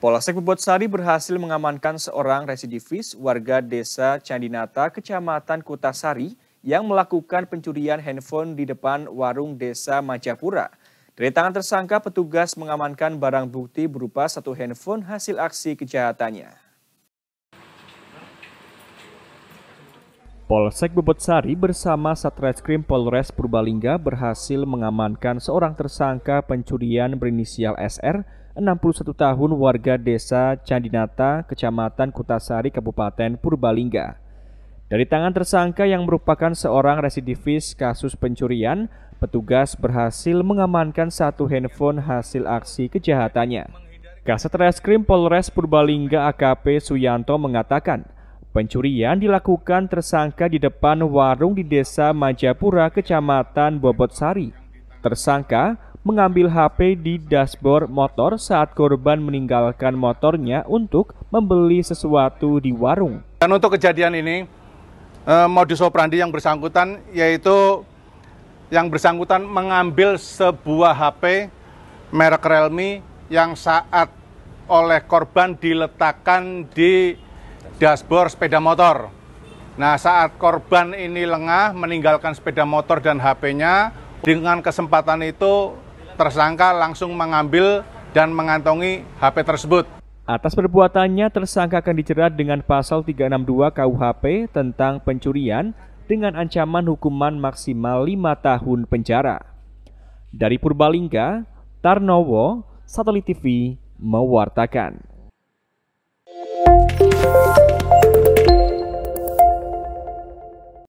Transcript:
Polsek Bebutsari Sari berhasil mengamankan seorang residivis warga desa Candinata, kecamatan Kutasari, yang melakukan pencurian handphone di depan warung desa Majapura. Dari tangan tersangka, petugas mengamankan barang bukti berupa satu handphone hasil aksi kejahatannya. Polsek Bebutsari Sari bersama Satreskrim Polres Purbalingga berhasil mengamankan seorang tersangka pencurian berinisial SR 61 tahun warga desa Candinata, Kecamatan Kutasari, Kabupaten Purbalingga. Dari tangan tersangka yang merupakan seorang residivis kasus pencurian, petugas berhasil mengamankan satu handphone hasil aksi kejahatannya. Kasat Reskrim Polres Purbalingga AKP Suyanto mengatakan, pencurian dilakukan tersangka di depan warung di desa Majapura, Kecamatan Bobotsari. Tersangka mengambil HP di dashboard motor saat korban meninggalkan motornya untuk membeli sesuatu di warung. Dan untuk kejadian ini, eh, modus operandi yang bersangkutan yaitu yang bersangkutan mengambil sebuah HP merek Realme yang saat oleh korban diletakkan di dashboard sepeda motor. Nah, saat korban ini lengah meninggalkan sepeda motor dan HP-nya, dengan kesempatan itu tersangka langsung mengambil dan mengantongi HP tersebut. Atas perbuatannya, tersangka akan dijerat dengan pasal 362 KUHP tentang pencurian dengan ancaman hukuman maksimal 5 tahun penjara. Dari Purbalingga, Tarnowo, Satelit TV mewartakan.